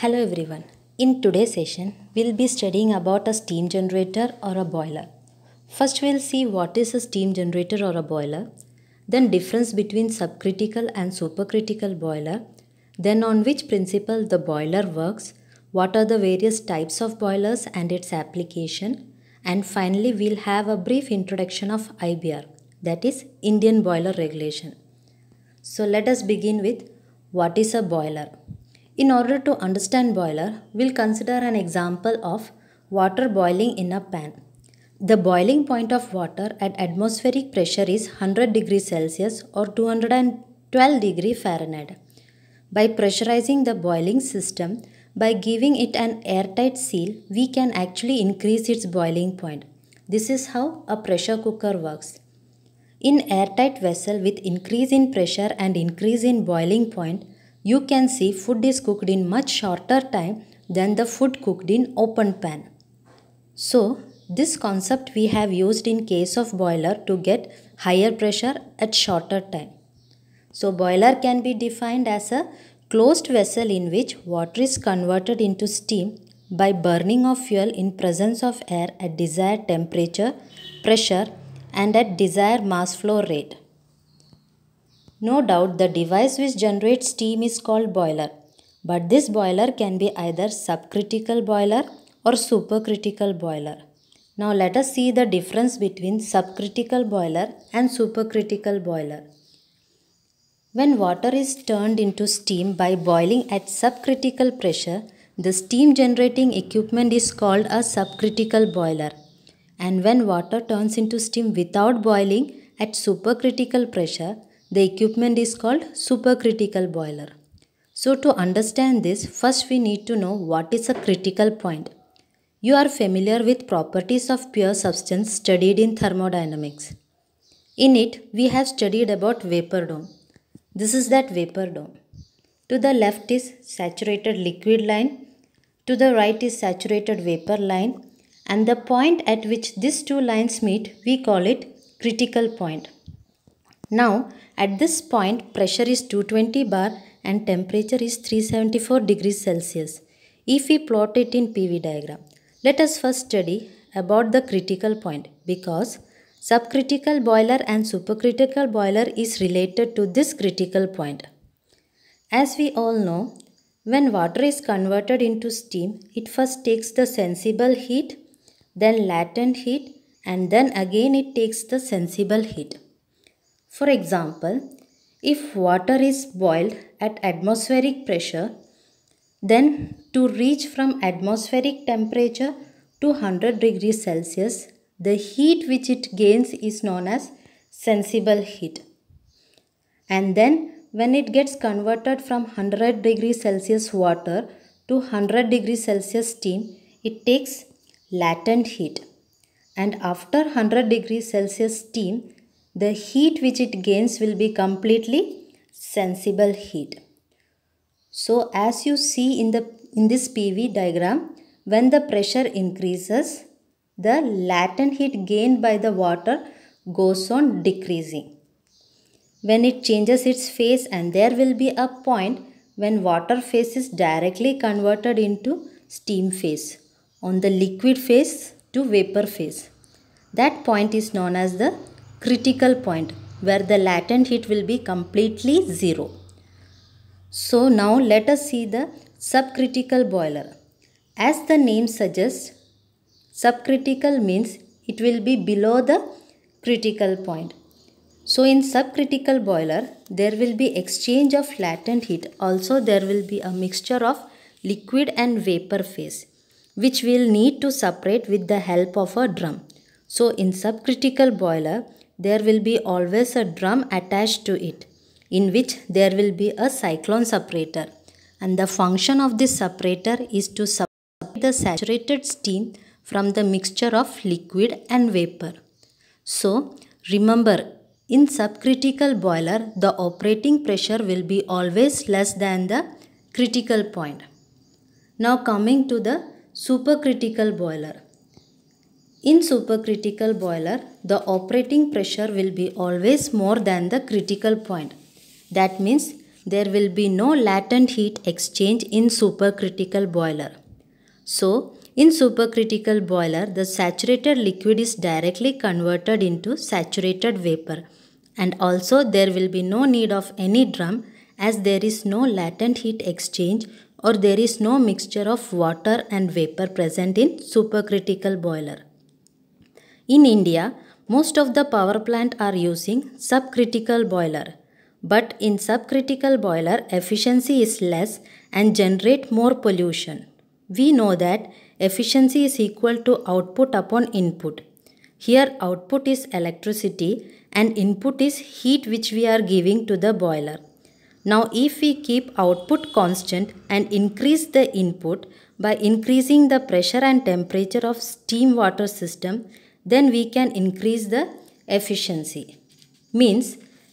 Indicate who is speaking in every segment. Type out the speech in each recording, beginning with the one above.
Speaker 1: Hello everyone. In today's session, we'll be studying about a steam generator or a boiler. First we'll see what is a steam generator or a boiler, then difference between subcritical and supercritical boiler, then on which principle the boiler works, what are the various types of boilers and its application, and finally we'll have a brief introduction of IBR that is Indian boiler regulation. So let us begin with what is a boiler? In order to understand boiler, we'll consider an example of water boiling in a pan. The boiling point of water at atmospheric pressure is 100 degrees Celsius or 212 degree Fahrenheit. By pressurizing the boiling system, by giving it an airtight seal, we can actually increase its boiling point. This is how a pressure cooker works. In airtight vessel with increase in pressure and increase in boiling point, you can see food is cooked in much shorter time than the food cooked in open pan. So, this concept we have used in case of boiler to get higher pressure at shorter time. So, boiler can be defined as a closed vessel in which water is converted into steam by burning of fuel in presence of air at desired temperature, pressure and at desired mass flow rate. No doubt the device which generates steam is called boiler. But this boiler can be either subcritical boiler or supercritical boiler. Now let us see the difference between subcritical boiler and supercritical boiler. When water is turned into steam by boiling at subcritical pressure, the steam generating equipment is called a subcritical boiler. And when water turns into steam without boiling at supercritical pressure, the equipment is called supercritical boiler. So to understand this, first we need to know what is a critical point. You are familiar with properties of pure substance studied in thermodynamics. In it, we have studied about vapor dome. This is that vapor dome. To the left is saturated liquid line, to the right is saturated vapor line and the point at which these two lines meet, we call it critical point. Now at this point pressure is 220 bar and temperature is 374 degrees Celsius. If we plot it in PV diagram, let us first study about the critical point because subcritical boiler and supercritical boiler is related to this critical point. As we all know, when water is converted into steam, it first takes the sensible heat, then latent heat and then again it takes the sensible heat. For example, if water is boiled at atmospheric pressure, then to reach from atmospheric temperature to 100 degrees Celsius, the heat which it gains is known as sensible heat. And then when it gets converted from 100 degrees Celsius water to 100 degrees Celsius steam, it takes latent heat. And after 100 degrees Celsius steam, the heat which it gains will be completely sensible heat. So as you see in, the, in this PV diagram, when the pressure increases, the latent heat gained by the water goes on decreasing. When it changes its phase and there will be a point when water phase is directly converted into steam phase on the liquid phase to vapor phase. That point is known as the critical point where the latent heat will be completely zero. So now let us see the subcritical boiler. As the name suggests, subcritical means it will be below the critical point. So in subcritical boiler, there will be exchange of latent heat. Also there will be a mixture of liquid and vapor phase which we will need to separate with the help of a drum. So in subcritical boiler, there will be always a drum attached to it in which there will be a cyclone separator and the function of this separator is to separate the saturated steam from the mixture of liquid and vapor. So remember in subcritical boiler the operating pressure will be always less than the critical point. Now coming to the supercritical boiler. In supercritical boiler, the operating pressure will be always more than the critical point. That means there will be no latent heat exchange in supercritical boiler. So, in supercritical boiler, the saturated liquid is directly converted into saturated vapor and also there will be no need of any drum as there is no latent heat exchange or there is no mixture of water and vapor present in supercritical boiler. In India, most of the power plant are using subcritical boiler. But in subcritical boiler, efficiency is less and generate more pollution. We know that efficiency is equal to output upon input. Here output is electricity and input is heat which we are giving to the boiler. Now if we keep output constant and increase the input by increasing the pressure and temperature of steam water system, then we can increase the efficiency. Means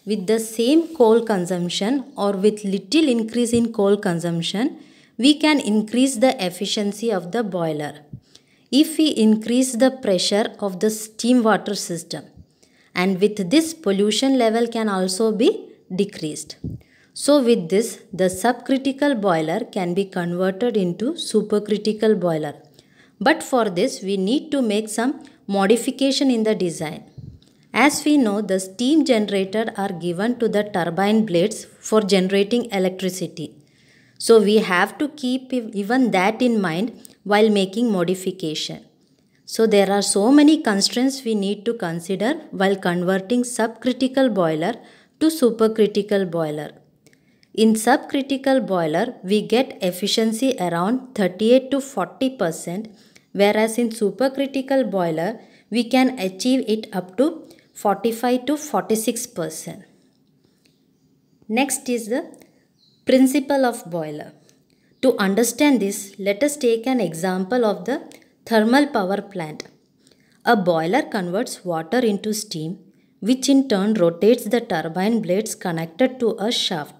Speaker 1: with the same coal consumption or with little increase in coal consumption, we can increase the efficiency of the boiler. If we increase the pressure of the steam water system and with this pollution level can also be decreased. So with this, the subcritical boiler can be converted into supercritical boiler. But for this, we need to make some modification in the design. As we know, the steam generator are given to the turbine blades for generating electricity. So we have to keep even that in mind while making modification. So there are so many constraints we need to consider while converting subcritical boiler to supercritical boiler. In subcritical boiler, we get efficiency around 38 to 40 percent whereas in supercritical boiler, we can achieve it up to 45 to 46 percent. Next is the principle of boiler. To understand this, let us take an example of the thermal power plant. A boiler converts water into steam, which in turn rotates the turbine blades connected to a shaft.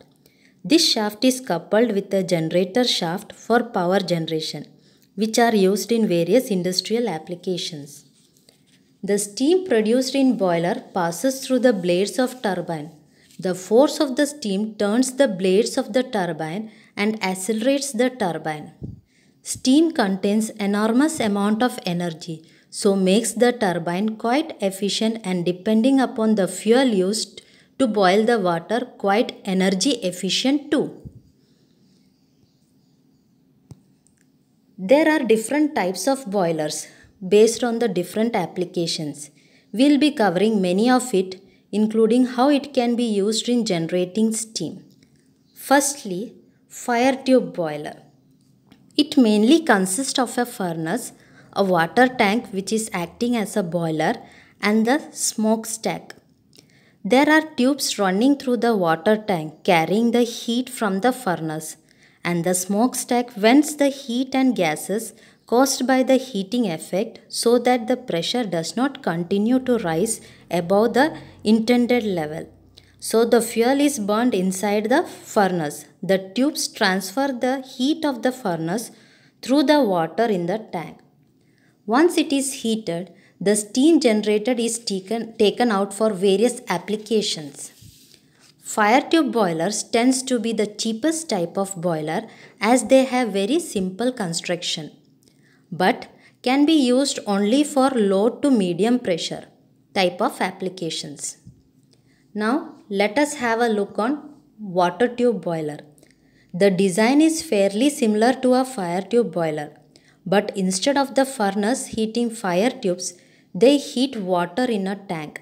Speaker 1: This shaft is coupled with a generator shaft for power generation which are used in various industrial applications. The steam produced in boiler passes through the blades of turbine. The force of the steam turns the blades of the turbine and accelerates the turbine. Steam contains enormous amount of energy, so makes the turbine quite efficient and depending upon the fuel used to boil the water quite energy efficient too. There are different types of boilers based on the different applications. We'll be covering many of it including how it can be used in generating steam. Firstly, fire tube boiler. It mainly consists of a furnace, a water tank which is acting as a boiler and the smokestack. There are tubes running through the water tank carrying the heat from the furnace and the smokestack vents the heat and gases caused by the heating effect so that the pressure does not continue to rise above the intended level. So the fuel is burned inside the furnace. The tubes transfer the heat of the furnace through the water in the tank. Once it is heated, the steam generated is taken, taken out for various applications. Fire tube boilers tends to be the cheapest type of boiler as they have very simple construction but can be used only for low to medium pressure type of applications. Now let us have a look on water tube boiler. The design is fairly similar to a fire tube boiler but instead of the furnace heating fire tubes they heat water in a tank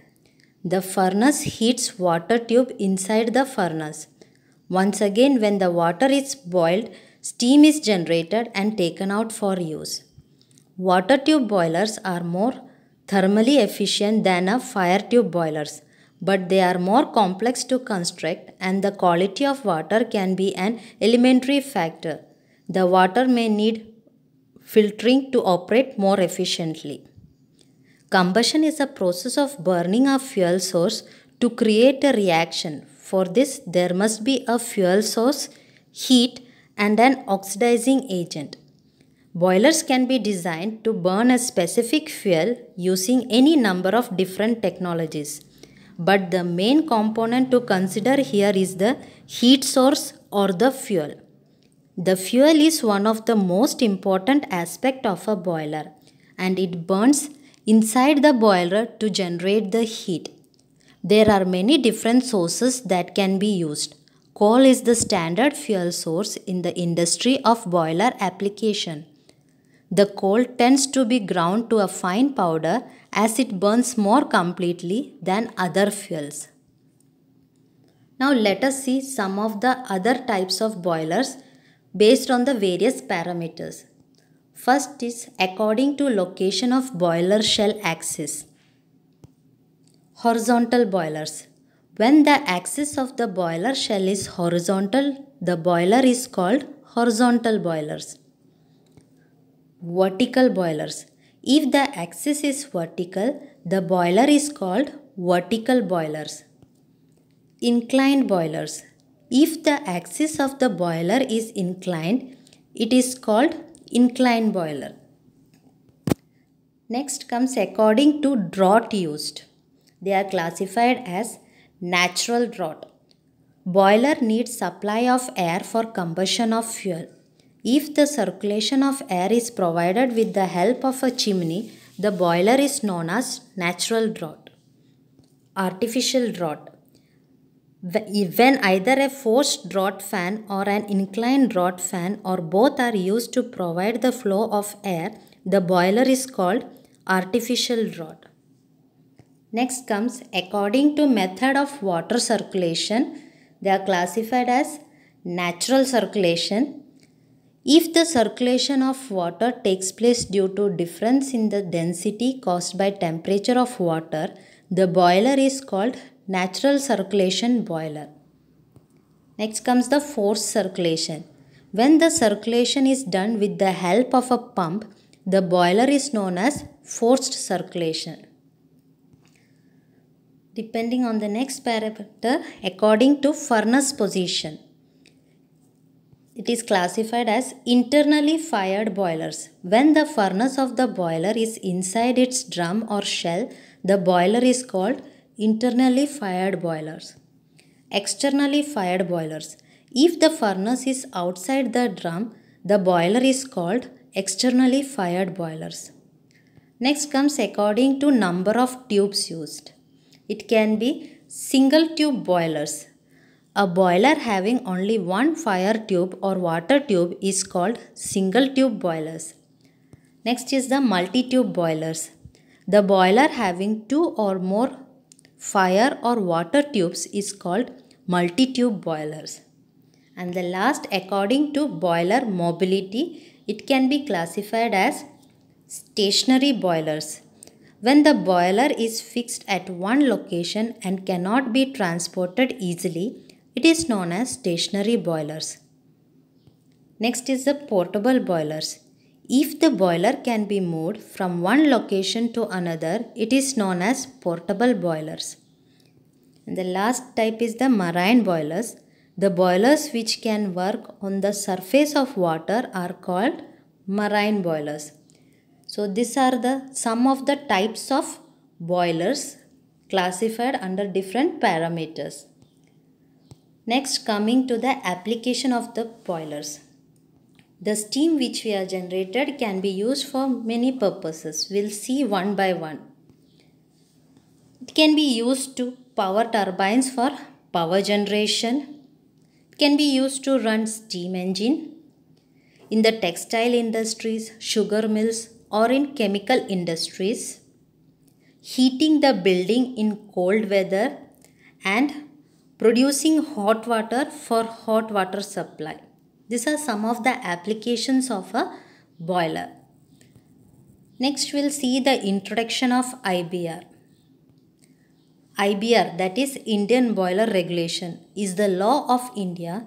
Speaker 1: the furnace heats water tube inside the furnace. Once again when the water is boiled, steam is generated and taken out for use. Water tube boilers are more thermally efficient than a fire tube boilers, but they are more complex to construct and the quality of water can be an elementary factor. The water may need filtering to operate more efficiently. Combustion is a process of burning a fuel source to create a reaction. For this, there must be a fuel source, heat, and an oxidizing agent. Boilers can be designed to burn a specific fuel using any number of different technologies. But the main component to consider here is the heat source or the fuel. The fuel is one of the most important aspect of a boiler and it burns inside the boiler to generate the heat. There are many different sources that can be used. Coal is the standard fuel source in the industry of boiler application. The coal tends to be ground to a fine powder as it burns more completely than other fuels. Now let us see some of the other types of boilers based on the various parameters. First is according to location of boiler shell axis. Horizontal boilers. When the axis of the boiler shell is horizontal, the boiler is called horizontal boilers. Vertical boilers. If the axis is vertical, the boiler is called vertical boilers. Inclined boilers. If the axis of the boiler is inclined, it is called Incline boiler. Next comes according to draught used. They are classified as natural draught. Boiler needs supply of air for combustion of fuel. If the circulation of air is provided with the help of a chimney, the boiler is known as natural draught. Artificial draught when either a forced draught fan or an inclined draught fan or both are used to provide the flow of air, the boiler is called artificial draught. Next comes according to method of water circulation, they are classified as natural circulation. If the circulation of water takes place due to difference in the density caused by temperature of water, the boiler is called natural circulation boiler. Next comes the forced circulation. When the circulation is done with the help of a pump, the boiler is known as forced circulation. Depending on the next parameter, according to furnace position, it is classified as internally fired boilers. When the furnace of the boiler is inside its drum or shell, the boiler is called internally fired boilers. Externally fired boilers. If the furnace is outside the drum, the boiler is called externally fired boilers. Next comes according to number of tubes used. It can be single tube boilers. A boiler having only one fire tube or water tube is called single tube boilers. Next is the multi tube boilers. The boiler having two or more fire or water tubes is called multi-tube boilers. And the last according to boiler mobility, it can be classified as stationary boilers. When the boiler is fixed at one location and cannot be transported easily, it is known as stationary boilers. Next is the portable boilers. If the boiler can be moved from one location to another, it is known as portable boilers. And the last type is the marine boilers. The boilers which can work on the surface of water are called marine boilers. So these are the some of the types of boilers classified under different parameters. Next coming to the application of the boilers. The steam which we are generated can be used for many purposes. We'll see one by one. It can be used to power turbines for power generation. It can be used to run steam engine. In the textile industries, sugar mills or in chemical industries. Heating the building in cold weather and producing hot water for hot water supply. These are some of the applications of a boiler. Next we'll see the introduction of IBR. IBR that is Indian Boiler Regulation is the law of India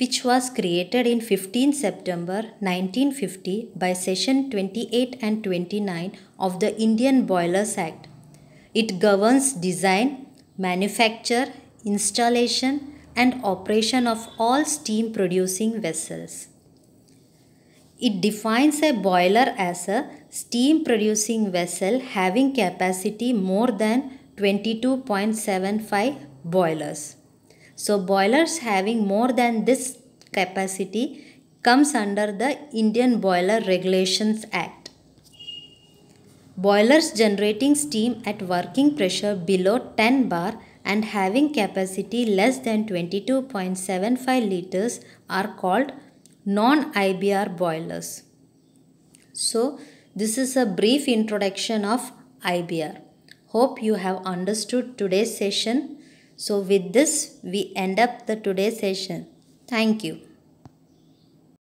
Speaker 1: which was created in 15 September 1950 by Session 28 and 29 of the Indian Boilers Act. It governs design, manufacture, installation, and operation of all steam producing vessels. It defines a boiler as a steam producing vessel having capacity more than 22.75 boilers. So boilers having more than this capacity comes under the Indian Boiler Regulations Act. Boilers generating steam at working pressure below 10 bar and having capacity less than 22.75 liters are called non-IBR boilers. So this is a brief introduction of IBR. Hope you have understood today's session. So with this we end up the today's session. Thank you.